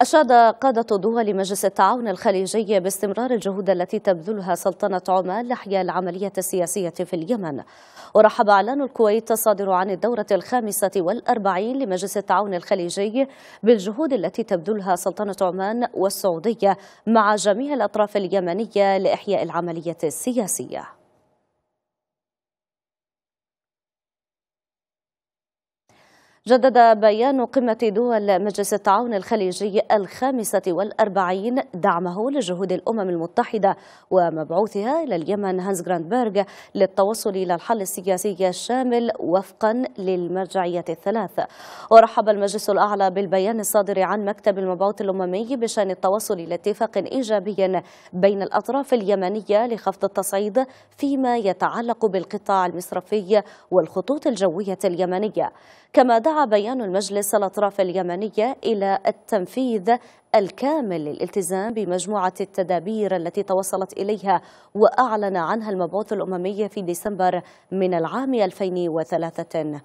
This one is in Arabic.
أشاد قادة دول مجلس التعاون الخليجي باستمرار الجهود التي تبذلها سلطنة عمان لحيا العملية السياسية في اليمن ورحب إعلان الكويت الصادر عن الدورة الخامسة والأربعين لمجلس التعاون الخليجي بالجهود التي تبذلها سلطنة عمان والسعودية مع جميع الأطراف اليمنية لإحياء العملية السياسية جدد بيان قمة دول مجلس التعاون الخليجي الخامسة والأربعين دعمه لجهود الأمم المتحدة ومبعوثها إلى اليمن هانز جراندبرغ للتوصل إلى الحل السياسي الشامل وفقا للمرجعية الثلاث ورحب المجلس الأعلى بالبيان الصادر عن مكتب المبعوث الأممي بشأن التوصل إلى اتفاق إيجابي بين الأطراف اليمنية لخفض التصعيد فيما يتعلق بالقطاع المصرفي والخطوط الجوية اليمنية كما دعا دعا بيان المجلس الأطراف اليمنية إلى التنفيذ الكامل للالتزام بمجموعة التدابير التي توصلت إليها وأعلن عنها المبعوث الأممي في ديسمبر من العام 2023